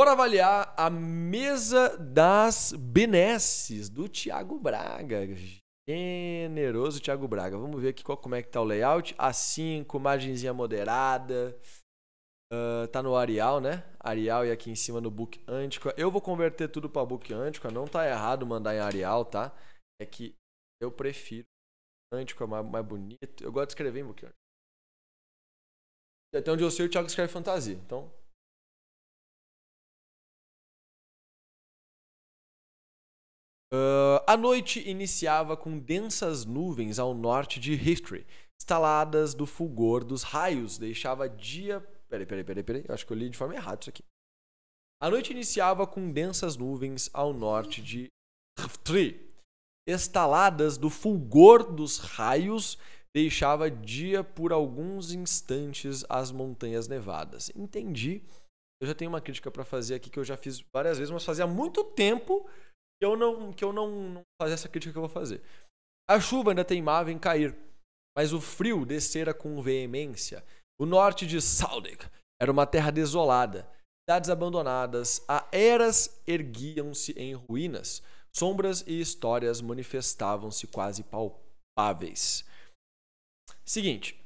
Bora avaliar a mesa das benesses do Thiago Braga. Generoso Thiago Braga. Vamos ver aqui qual, como é que tá o layout. A5, margenzinha moderada. Uh, tá no Arial, né? Arial e aqui em cima no Book Antiqua. Eu vou converter tudo para Book Antiqua. Não tá errado mandar em Arial, tá? É que eu prefiro Antiqua mais, mais bonito. Eu gosto de escrever em Book Antiqua. Até onde eu sei, o Thiago escreve fantasia. Então, Uh, a noite iniciava com densas nuvens ao norte de History, Estaladas do fulgor dos raios deixava dia. Peraí, peraí, peraí, peraí. Eu acho que eu li de forma errada isso aqui. A noite iniciava com densas nuvens ao norte de Hftri, Estaladas do fulgor dos raios deixava dia por alguns instantes as montanhas nevadas. Entendi. Eu já tenho uma crítica para fazer aqui que eu já fiz várias vezes, mas fazia muito tempo que eu não, que eu não, não fazer essa crítica que eu vou fazer. A chuva ainda teimava em cair, mas o frio descera com veemência. O norte de Saldic era uma terra desolada, cidades abandonadas, há eras erguiam-se em ruínas, sombras e histórias manifestavam-se quase palpáveis. Seguinte,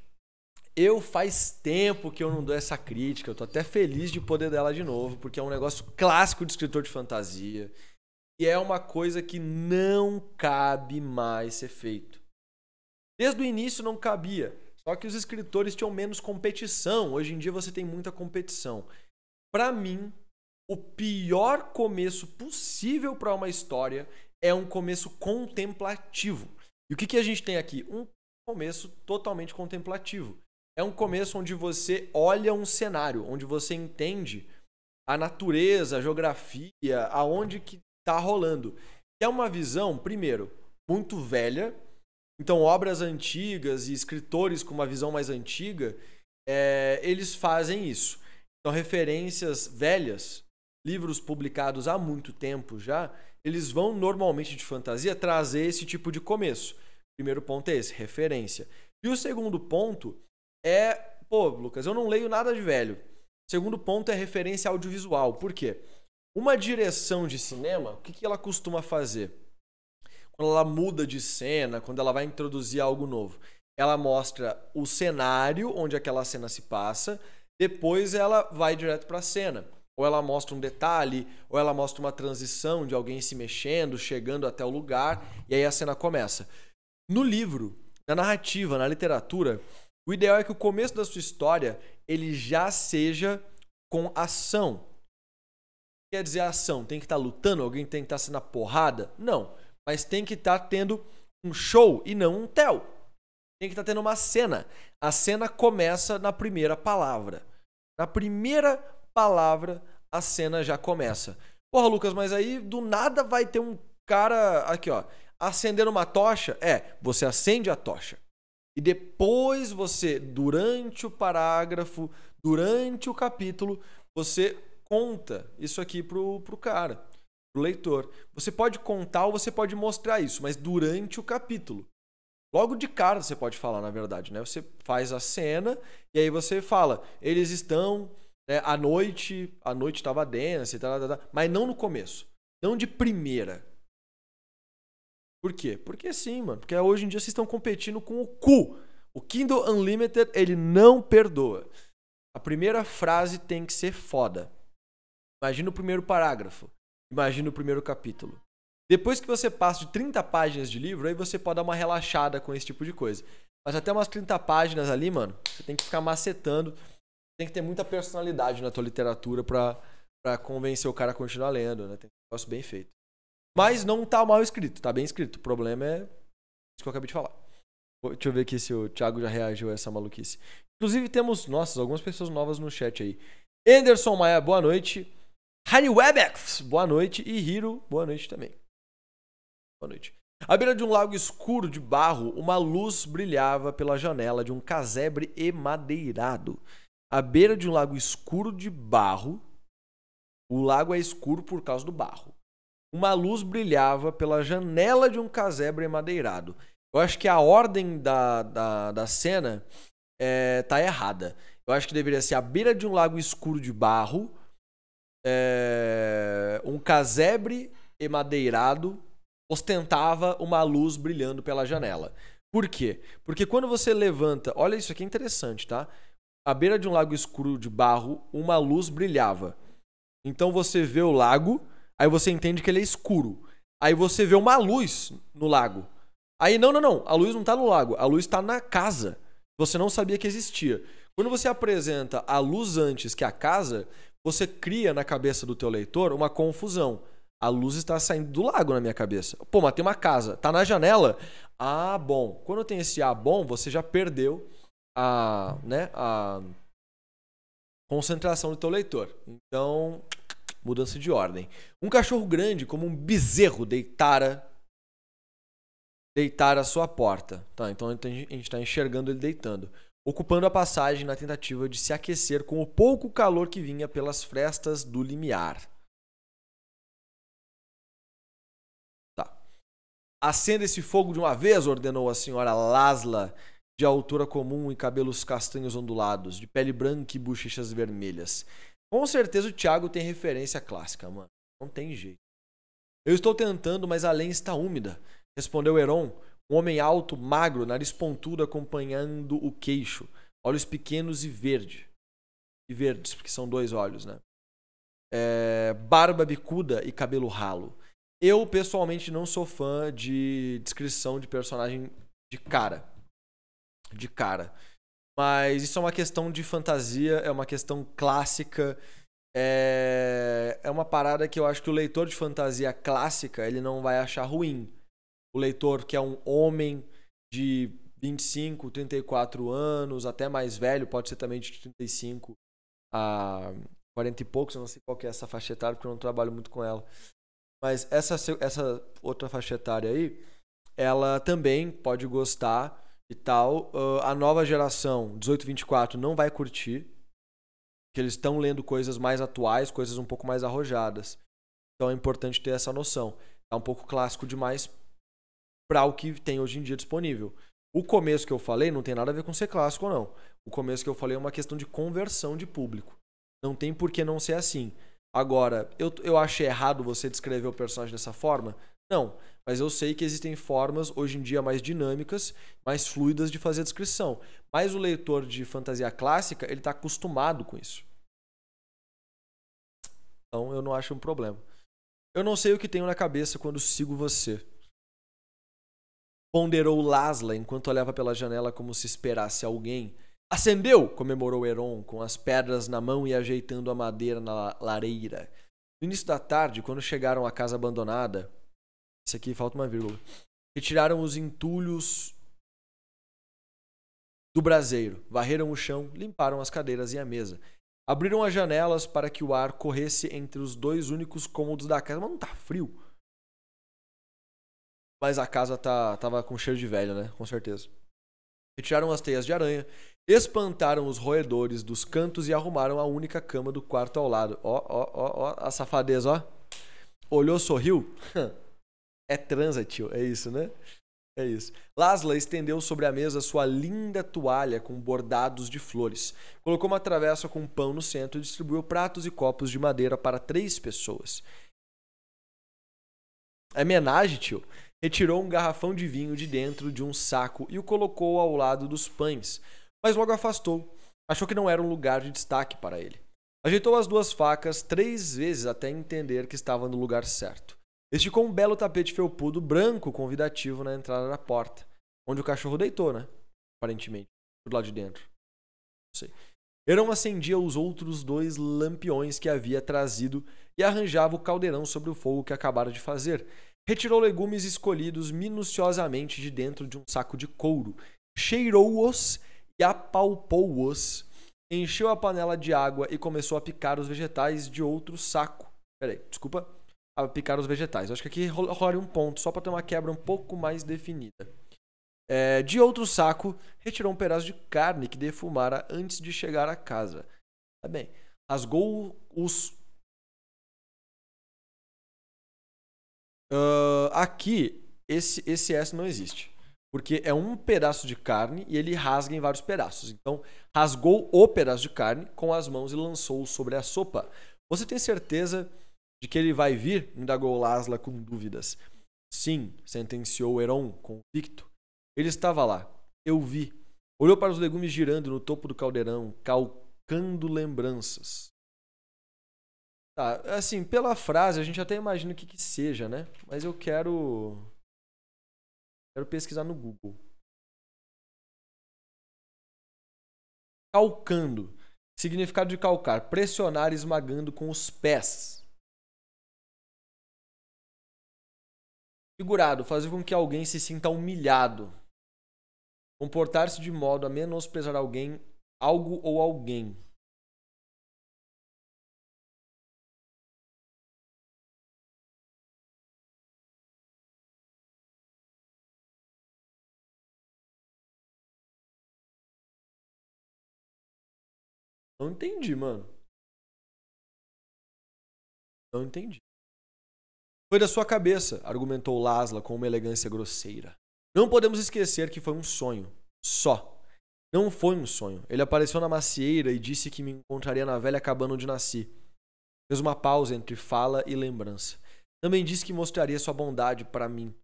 eu faz tempo que eu não dou essa crítica, eu tô até feliz de poder dela de novo, porque é um negócio clássico de escritor de fantasia. E é uma coisa que não cabe mais ser feito. Desde o início não cabia, só que os escritores tinham menos competição. Hoje em dia você tem muita competição. Para mim, o pior começo possível para uma história é um começo contemplativo. E o que, que a gente tem aqui? Um começo totalmente contemplativo. É um começo onde você olha um cenário, onde você entende a natureza, a geografia, aonde que tá rolando. É uma visão, primeiro, muito velha. Então, obras antigas e escritores com uma visão mais antiga, é, eles fazem isso. Então, referências velhas, livros publicados há muito tempo já, eles vão normalmente de fantasia trazer esse tipo de começo. Primeiro ponto é esse, referência. E o segundo ponto é, pô, Lucas, eu não leio nada de velho. O segundo ponto é referência audiovisual. Por quê? Uma direção de cinema, o que, que ela costuma fazer? Quando ela muda de cena, quando ela vai introduzir algo novo, ela mostra o cenário onde aquela cena se passa, depois ela vai direto para a cena. Ou ela mostra um detalhe, ou ela mostra uma transição de alguém se mexendo, chegando até o lugar, e aí a cena começa. No livro, na narrativa, na literatura, o ideal é que o começo da sua história ele já seja com ação quer dizer ação? Tem que estar tá lutando? Alguém tem que estar tá sendo a porrada? Não. Mas tem que estar tá tendo um show e não um tel. Tem que estar tá tendo uma cena. A cena começa na primeira palavra. Na primeira palavra, a cena já começa. Porra, Lucas, mas aí do nada vai ter um cara aqui, ó, acendendo uma tocha. É, você acende a tocha. E depois você, durante o parágrafo, durante o capítulo, você conta isso aqui pro, pro cara, pro leitor. Você pode contar ou você pode mostrar isso, mas durante o capítulo. Logo de cara você pode falar, na verdade, né? Você faz a cena e aí você fala, eles estão né, à noite, a noite estava densa, tal, tal, tal, mas não no começo, não de primeira. Por quê? Porque sim, mano. Porque hoje em dia vocês estão competindo com o cu. O Kindle Unlimited, ele não perdoa. A primeira frase tem que ser foda. Imagina o primeiro parágrafo. Imagina o primeiro capítulo. Depois que você passa de 30 páginas de livro, aí você pode dar uma relaxada com esse tipo de coisa. Mas até umas 30 páginas ali, mano, você tem que ficar macetando. Tem que ter muita personalidade na tua literatura pra, convencer o cara a continuar lendo, né? Tem um negócio bem feito. Mas não tá mal escrito, tá bem escrito. O problema é isso que eu acabei de falar. Deixa eu ver aqui se o Thiago já reagiu a essa maluquice. Inclusive temos, nossa, algumas pessoas novas no chat aí. Anderson Maia, boa noite. Hani Webex, boa noite. E Hiro, boa noite também. Boa noite. À beira de um lago escuro de barro, uma luz brilhava pela janela de um casebre emadeirado. À beira de um lago escuro de barro, o lago é escuro por causa do barro. Uma luz brilhava pela janela de um casebre emadeirado. Eu acho que a ordem da, da, da cena é, tá errada. Eu acho que deveria ser à beira de um lago escuro de barro, é, um casebre emadeirado ostentava uma luz brilhando pela janela. Por quê? Porque quando você levanta, olha isso aqui é interessante, tá? À beira de um lago escuro de barro, uma luz brilhava. Então você vê o lago, aí você entende que ele é escuro. Aí você vê uma luz no lago. Aí não, não, não, a luz não tá no lago, a luz está na casa. Você não sabia que existia. Quando você apresenta a luz antes que a casa, você cria na cabeça do teu leitor uma confusão. A luz está saindo do lago na minha cabeça. Pô, mas tem uma casa, tá na janela. Ah, bom. Quando tem esse ah, bom, você já perdeu a, né, a concentração do teu leitor. Então, mudança de ordem. Um cachorro grande, como um bezerro, deitara deitar a sua porta. Tá, então a gente está enxergando ele deitando ocupando a passagem na tentativa de se aquecer com o pouco calor que vinha pelas frestas do limiar. Tá. Acenda esse fogo de uma vez, ordenou a senhora Lasla, de altura comum e cabelos castanhos ondulados, de pele branca e bochechas vermelhas. Com certeza o Thiago tem referência clássica, mano. Não tem jeito. Eu estou tentando, mas a lenha está úmida, respondeu Heron, um homem alto, magro, nariz pontudo acompanhando o queixo. Olhos pequenos e verde. E verdes, porque são dois olhos, né? É, barba bicuda e cabelo ralo. Eu, pessoalmente, não sou fã de descrição de personagem de cara. De cara. Mas isso é uma questão de fantasia, é uma questão clássica. É, é uma parada que eu acho que o leitor de fantasia clássica ele não vai achar ruim o leitor que é um homem de 25, 34 anos, até mais velho, pode ser também de 35 a 40 e poucos, eu não sei qual é essa faixa etária, porque eu não trabalho muito com ela. Mas essa, essa outra faixa etária aí, ela também pode gostar e tal. Uh, a nova geração, 18, 24, não vai curtir, que eles estão lendo coisas mais atuais, coisas um pouco mais arrojadas. Então é importante ter essa noção. está é um pouco clássico demais para o que tem hoje em dia disponível. O começo que eu falei não tem nada a ver com ser clássico ou não. O começo que eu falei é uma questão de conversão de público. Não tem por que não ser assim. Agora, eu, eu achei errado você descrever o personagem dessa forma? Não, mas eu sei que existem formas hoje em dia mais dinâmicas, mais fluidas de fazer a descrição. Mas o leitor de fantasia clássica, ele está acostumado com isso. Então eu não acho um problema. Eu não sei o que tenho na cabeça quando sigo você. Ponderou Lasla enquanto olhava pela janela como se esperasse alguém. Acendeu! comemorou Heron, com as pedras na mão e ajeitando a madeira na lareira. No início da tarde, quando chegaram à casa abandonada. Isso aqui falta uma vírgula. Retiraram os entulhos do braseiro, varreram o chão, limparam as cadeiras e a mesa. Abriram as janelas para que o ar corresse entre os dois únicos cômodos da casa. Mas não tá frio mas a casa tá, tava com cheiro de velho, né? Com certeza. Retiraram as teias de aranha, espantaram os roedores dos cantos e arrumaram a única cama do quarto ao lado. Ó, ó, ó, ó, a safadeza, ó. Olhou, sorriu. é transa, tio. É isso, né? É isso. Lasla estendeu sobre a mesa sua linda toalha com bordados de flores. Colocou uma travessa com pão no centro e distribuiu pratos e copos de madeira para três pessoas. É homenagem, tio retirou um garrafão de vinho de dentro de um saco e o colocou ao lado dos pães, mas logo afastou. Achou que não era um lugar de destaque para ele. Ajeitou as duas facas três vezes até entender que estava no lugar certo. Esticou um belo tapete felpudo branco convidativo na entrada da porta, onde o cachorro deitou, né? Aparentemente, por lá de dentro. Não sei. Herão acendia os outros dois lampiões que havia trazido e arranjava o caldeirão sobre o fogo que acabara de fazer, Retirou legumes escolhidos minuciosamente de dentro de um saco de couro, cheirou-os e apalpou-os. Encheu a panela de água e começou a picar os vegetais de outro saco. Peraí, desculpa. A picar os vegetais. Acho que aqui rola um ponto, só para ter uma quebra um pouco mais definida. É, de outro saco, retirou um pedaço de carne que defumara antes de chegar à casa. Tá bem. Rasgou os Uh, aqui, esse, esse S não existe. Porque é um pedaço de carne e ele rasga em vários pedaços. Então, rasgou o pedaço de carne com as mãos e lançou-o sobre a sopa. Você tem certeza de que ele vai vir? indagou Lasla com dúvidas. Sim, sentenciou Heron, convicto. Ele estava lá. Eu vi. Olhou para os legumes girando no topo do caldeirão, calcando lembranças. Tá, assim, pela frase, a gente até imagina o que, que seja, né? Mas eu quero. Quero pesquisar no Google. Calcando. Significado de calcar: pressionar esmagando com os pés. Figurado: fazer com que alguém se sinta humilhado. Comportar-se de modo a menosprezar alguém, algo ou alguém. Não entendi, mano. Não entendi. Foi da sua cabeça, argumentou Lasla com uma elegância grosseira. Não podemos esquecer que foi um sonho. Só. Não foi um sonho. Ele apareceu na macieira e disse que me encontraria na velha cabana onde nasci. Fez uma pausa entre fala e lembrança. Também disse que mostraria sua bondade para mim.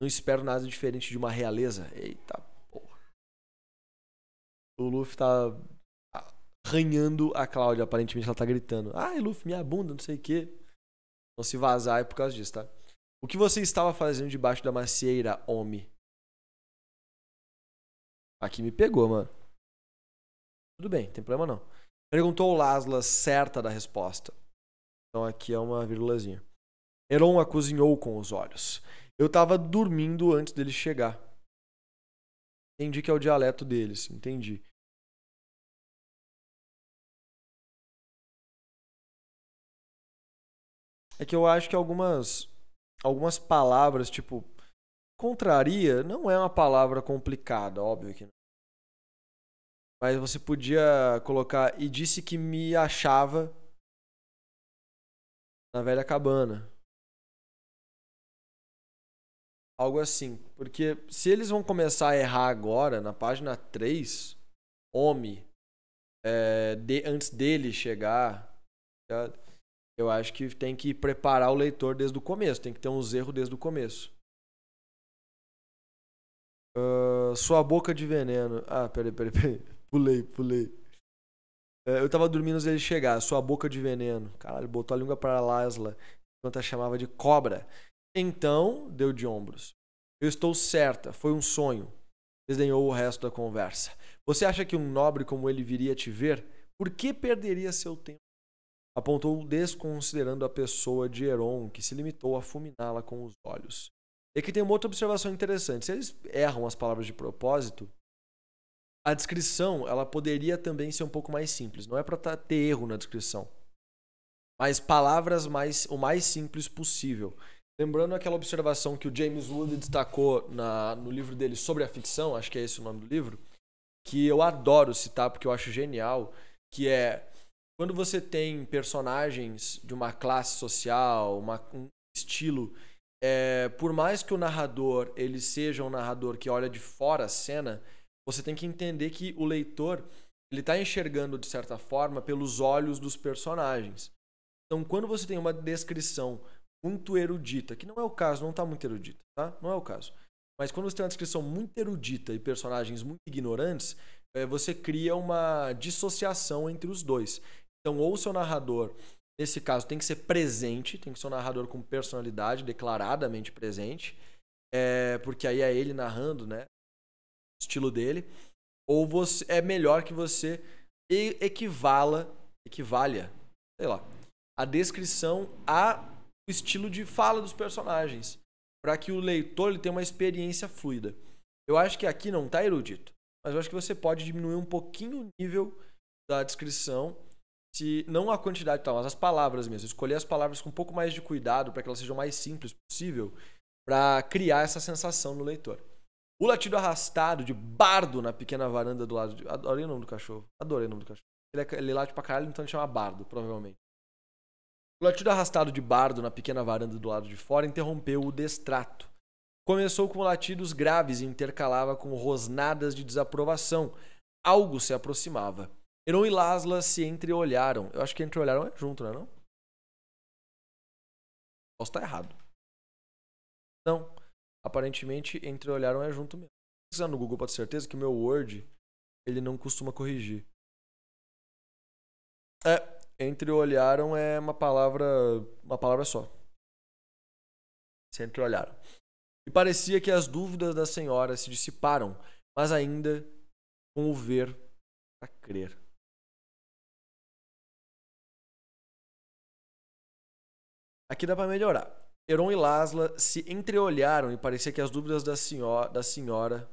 Não espero nada diferente de uma realeza. Eita porra. O Luffy tá arranhando a Cláudia. Aparentemente ela tá gritando. Ai, Luffy, minha bunda, não sei o quê. Não se vazar é por causa disso, tá? O que você estava fazendo debaixo da macieira, homem? Aqui me pegou, mano. Tudo bem, não tem problema não. Perguntou o Lasla certa da resposta. Então aqui é uma vírgulazinha. Heron a cozinhou com os olhos. Eu tava dormindo antes dele chegar. Entendi que é o dialeto deles, entendi. É que eu acho que algumas, algumas palavras, tipo, contraria não é uma palavra complicada, óbvio que não. Mas você podia colocar e disse que me achava na velha cabana. Algo assim. Porque se eles vão começar a errar agora, na página 3, homem, é, de, antes dele chegar. Tá? Eu acho que tem que preparar o leitor desde o começo, tem que ter uns erros desde o começo. Uh, sua boca de veneno. Ah, peraí, peraí, peraí. Pulei, pulei. Uh, eu tava dormindo antes dele chegar. Sua boca de veneno. Caralho, botou a língua para Lasla, enquanto a chamava de cobra. Então, deu de ombros. Eu estou certa, foi um sonho. Desenhou o resto da conversa. Você acha que um nobre como ele viria te ver? Por que perderia seu tempo apontou desconsiderando a pessoa de Heron, que se limitou a fulminá-la com os olhos. E aqui tem uma outra observação interessante. Se eles erram as palavras de propósito, a descrição ela poderia também ser um pouco mais simples. Não é para tá, ter erro na descrição, mas palavras mais o mais simples possível. Lembrando aquela observação que o James Wood destacou na, no livro dele sobre a ficção, acho que é esse o nome do livro, que eu adoro citar porque eu acho genial, que é quando você tem personagens de uma classe social, uma, um estilo, é, por mais que o narrador ele seja um narrador que olha de fora a cena, você tem que entender que o leitor ele está enxergando de certa forma pelos olhos dos personagens. Então, quando você tem uma descrição muito erudita, que não é o caso, não está muito erudita, tá? Não é o caso. Mas quando você tem uma descrição muito erudita e personagens muito ignorantes, é, você cria uma dissociação entre os dois. Então, ou o seu narrador, nesse caso, tem que ser presente, tem que ser um narrador com personalidade, declaradamente presente, é, porque aí é ele narrando, né? O estilo dele. Ou você é melhor que você equivala, equivalha, sei lá, a descrição a o estilo de fala dos personagens, para que o leitor ele tenha uma experiência fluida. Eu acho que aqui não está erudito, mas eu acho que você pode diminuir um pouquinho o nível da descrição se não a quantidade tal, mas as palavras mesmo, escolher as palavras com um pouco mais de cuidado para que elas sejam mais simples possível para criar essa sensação no leitor. O latido arrastado de bardo na pequena varanda do lado de... Adorei o nome do cachorro. Adorei o nome do cachorro. Ele, é... ele late pra caralho, então ele chama bardo, provavelmente. O latido arrastado de bardo na pequena varanda do lado de fora interrompeu o destrato. Começou com latidos graves e intercalava com rosnadas de desaprovação. Algo se aproximava. Heron e Lasla se entreolharam. Eu acho que entreolharam é junto, não é não? Posso estar errado. Não. Aparentemente, entreolharam é junto mesmo. Pesquisar no Google para ter certeza que o meu Word ele não costuma corrigir. É, entreolharam é uma palavra, uma palavra só. Se entreolharam. E parecia que as dúvidas da senhora se dissiparam, mas ainda com o ver a crer. Aqui dá para melhorar. Heron e Lasla se entreolharam e parecia que as dúvidas da senhora, da senhora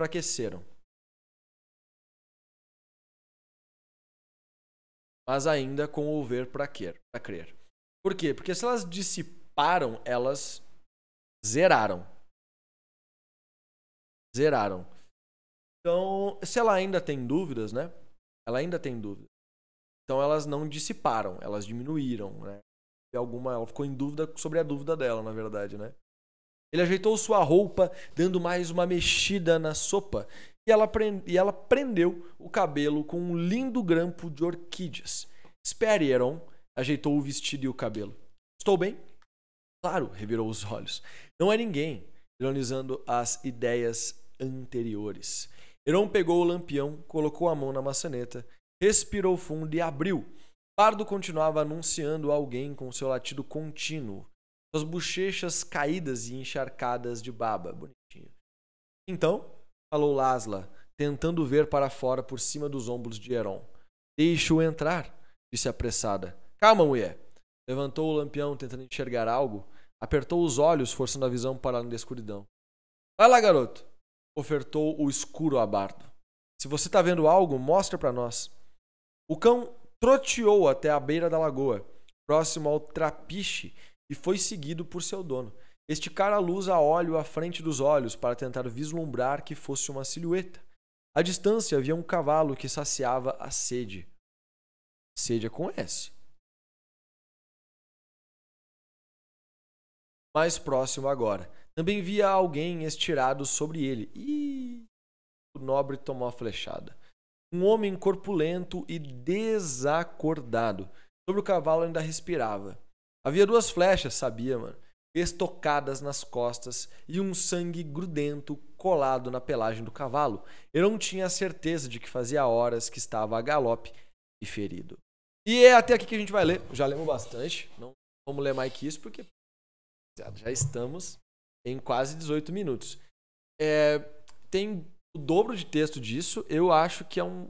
enfraqueceram. Mas ainda com o ver para pra crer. Por quê? Porque se elas dissiparam, elas zeraram. Zeraram. Então, se ela ainda tem dúvidas, né? Ela ainda tem dúvidas. Então elas não dissiparam, elas diminuíram, né? E alguma, ela ficou em dúvida sobre a dúvida dela, na verdade, né? Ele ajeitou sua roupa, dando mais uma mexida na sopa, e ela, e ela prendeu o cabelo com um lindo grampo de orquídeas. Espere, Heron, ajeitou o vestido e o cabelo. Estou bem? Claro, revirou os olhos. Não é ninguém, ironizando as ideias anteriores. Heron pegou o lampião, colocou a mão na maçaneta Respirou fundo e abriu. Pardo continuava anunciando alguém com seu latido contínuo, suas bochechas caídas e encharcadas de baba. Bonitinho. Então, falou Lasla, tentando ver para fora por cima dos ombros de Heron. Deixe-o entrar, disse apressada. Calma, mulher. Levantou o lampião, tentando enxergar algo. Apertou os olhos, forçando a visão para além da escuridão. Vai lá, garoto, ofertou o escuro a Bardo. Se você está vendo algo, mostra para nós. O cão troteou até a beira da lagoa, próximo ao trapiche, e foi seguido por seu dono. Este a luz a óleo à frente dos olhos para tentar vislumbrar que fosse uma silhueta. À distância havia um cavalo que saciava a sede. Sede é com S. Mais próximo agora. Também via alguém estirado sobre ele. E o nobre tomou a flechada um homem corpulento e desacordado. Sobre o cavalo ainda respirava. Havia duas flechas, sabia, mano, estocadas nas costas e um sangue grudento colado na pelagem do cavalo. Eu não tinha certeza de que fazia horas que estava a galope e ferido. E é até aqui que a gente vai ler. Já lemos bastante. Não vamos ler mais que isso, porque já estamos em quase 18 minutos. É, tem o dobro de texto disso, eu acho que é um.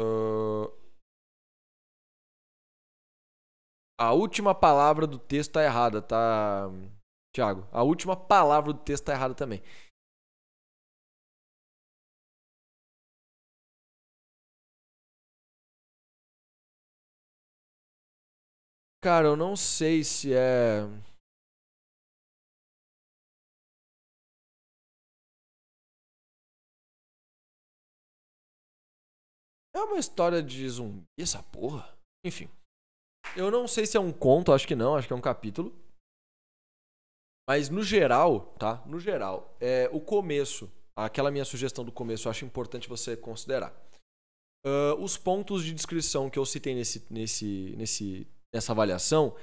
Uh... A última palavra do texto tá errada, tá, Tiago? A última palavra do texto tá errada também. Cara, eu não sei se é. É uma história de zumbi essa porra? Enfim. Eu não sei se é um conto, acho que não, acho que é um capítulo. Mas no geral, tá? No geral, é o começo. Aquela minha sugestão do começo eu acho importante você considerar. Uh, os pontos de descrição que eu citei nesse, nesse, nesse, nessa avaliação,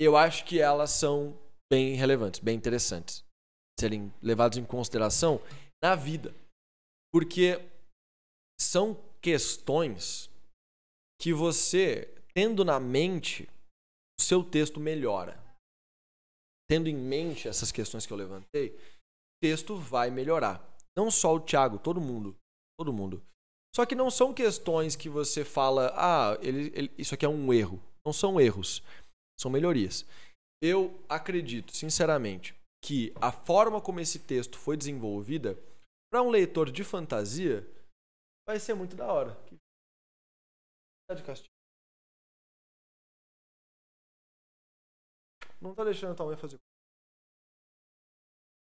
eu acho que elas são bem relevantes, bem interessantes. Serem levados em consideração na vida. Porque são questões que você, tendo na mente, o seu texto melhora. Tendo em mente essas questões que eu levantei, o texto vai melhorar. Não só o Thiago, todo mundo. Todo mundo. Só que não são questões que você fala, ah, ele, ele, isso aqui é um erro. Não são erros, são melhorias. Eu acredito, sinceramente, que a forma como esse texto foi desenvolvida, para um leitor de fantasia, vai ser muito da hora. Tá de castigo. Não tá deixando tua mãe fazer.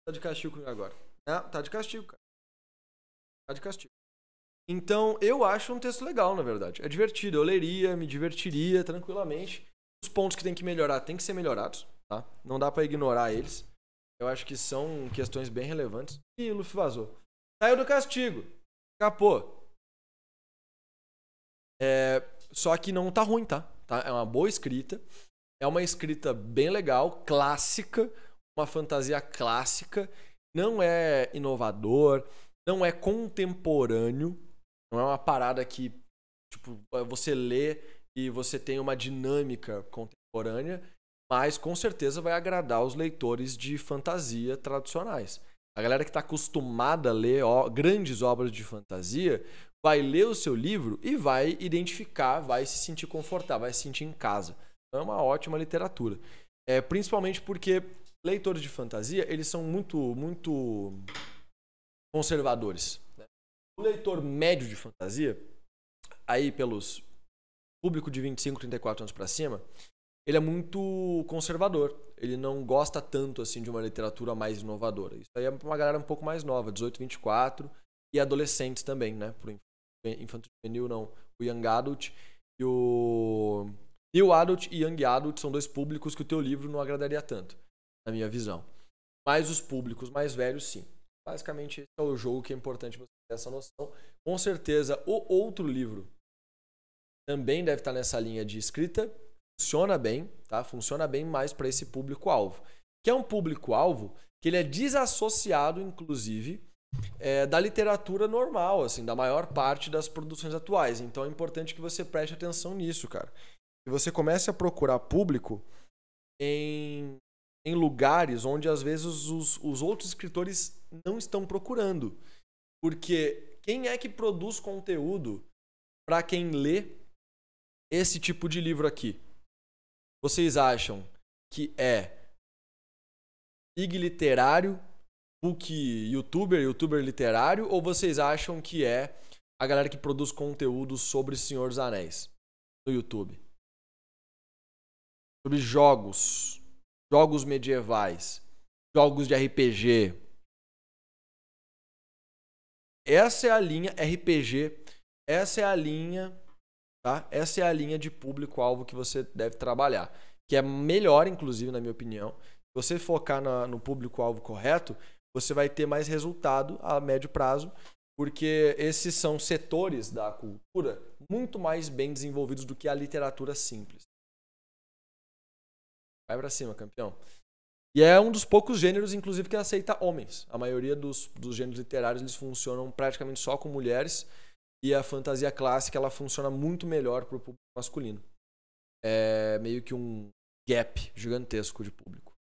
Tá de castigo agora. Ah, tá de castigo, cara. Tá de castigo. Então, eu acho um texto legal, na verdade. É divertido, eu leria, me divertiria tranquilamente. Os pontos que tem que melhorar têm que ser melhorados, tá? Não dá para ignorar eles. Eu acho que são questões bem relevantes. E Luffy vazou. Saiu do castigo. Capô. É, só que não tá ruim, tá? tá? É uma boa escrita. É uma escrita bem legal, clássica, uma fantasia clássica. Não é inovador, não é contemporâneo. Não é uma parada que tipo, você lê e você tem uma dinâmica contemporânea, mas com certeza vai agradar os leitores de fantasia tradicionais. A galera que está acostumada a ler grandes obras de fantasia vai ler o seu livro e vai identificar, vai se sentir confortável, vai se sentir em casa. Então é uma ótima literatura. É, principalmente porque leitores de fantasia, eles são muito, muito conservadores. Né? O leitor médio de fantasia, aí pelos público de 25, 34 anos para cima, ele é muito conservador. Ele não gosta tanto assim de uma literatura mais inovadora. Isso aí é uma galera um pouco mais nova, 18, 24 e adolescentes também, né? Por infantil juvenil não, o young adult e o new adult e young adult são dois públicos que o teu livro não agradaria tanto, na minha visão. Mas os públicos mais velhos sim. Basicamente esse é o jogo que é importante você ter essa noção. Com certeza o outro livro também deve estar nessa linha de escrita, funciona bem, tá? Funciona bem mais para esse público alvo, que é um público alvo que ele é desassociado inclusive é, da literatura normal, assim, da maior parte das produções atuais. Então é importante que você preste atenção nisso, cara. Que você comece a procurar público em, em lugares onde às vezes os, os outros escritores não estão procurando. Porque quem é que produz conteúdo para quem lê esse tipo de livro aqui? Vocês acham que é IG literário book youtuber, youtuber literário, ou vocês acham que é a galera que produz conteúdo sobre Senhor dos Anéis no YouTube? Sobre jogos, jogos medievais, jogos de RPG. Essa é a linha RPG, essa é a linha, tá? Essa é a linha de público-alvo que você deve trabalhar, que é melhor, inclusive, na minha opinião. Se você focar na, no público-alvo correto, você vai ter mais resultado a médio prazo, porque esses são setores da cultura muito mais bem desenvolvidos do que a literatura simples. Vai para cima, campeão. E é um dos poucos gêneros, inclusive, que aceita homens. A maioria dos, dos gêneros literários eles funcionam praticamente só com mulheres. E a fantasia clássica ela funciona muito melhor para o público masculino. É meio que um gap gigantesco de público.